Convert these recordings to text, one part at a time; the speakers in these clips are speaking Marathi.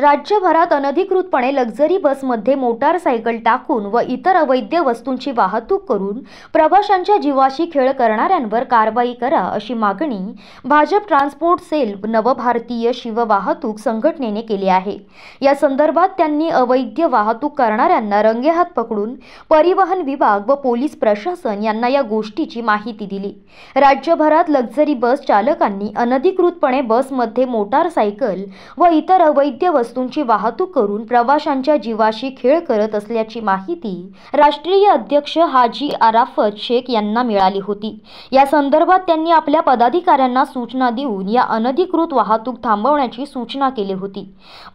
राज्यभरात अनधिकृतपणे लक्झरी बसमध्ये मोटारसायकल टाकून व इतर अवैध वस्तूंची वाहतूक करून प्रवाशांच्या जीवाशी खेळ करणाऱ्यांवर कारवाई करा अशी मागणी भाजप ट्रान्सपोर्ट सेल नवभारतीय शिववाहतूक संघटनेने केली आहे या संदर्भात त्यांनी अवैध वाहतूक करणाऱ्यांना रंगेहात पकडून परिवहन विभाग व पोलीस प्रशासन यांना या गोष्टीची माहिती दिली राज्यभरात लक्झरी बस चालकांनी अनधिकृतपणे बसमध्ये मोटारसायकल व इतर अवैध वस्तू वस्तूंची वाहतूक करून प्रवाशांच्या जीवाशी खेळ करत असल्याची माहिती राष्ट्रीय अध्यक्ष हाजी आराफत शेख यांना मिळाली होती या संदर्भात त्यांनी आपल्या पदाधिकाऱ्यांना सूचना देऊन या अनधिकृत वाहतूक थांबवण्याची सूचना केली होती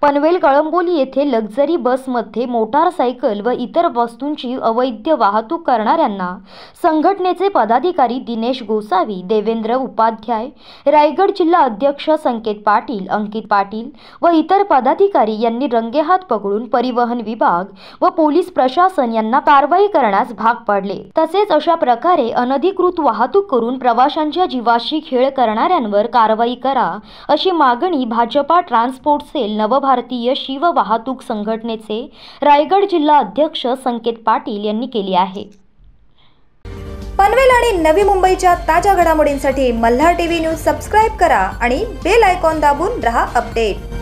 पनवेल कळंबोली येथे लक्झरी बसमध्ये मोटारसायकल व इतर वस्तूंची अवैध वाहतूक करणाऱ्यांना संघटनेचे पदाधिकारी दिनेश गोसावी देवेंद्र उपाध्याय रायगड जिल्हा अध्यक्ष संकेत पाटील अंकित पाटील व इतर पदा जिल्हाधिकारी यांनी रंगेहात पकडून परिवहन विभाग व पोलीस प्रशासन यांना कारवाई करण्यास भाग पाडले तसेच अशा प्रकारे अनधिकृत वाहतूक करून प्रवाशांच्या जीवाशी खेळ करणाऱ्यांवर कारवाई करा अशी मागणी भाजपा ट्रान्सपोर्ट सेल नवभारतीय शिव वाहतूक संघटनेचे रायगड जिल्हा अध्यक्ष संकेत पाटील यांनी केली आहे पनवेल आणि नवी मुंबईच्या ताज्या घडामोडींसाठी मल्हार टीव्ही न्यूज सबस्क्राईब करा आणि बेल आयकॉन दाबून रहा अपडेट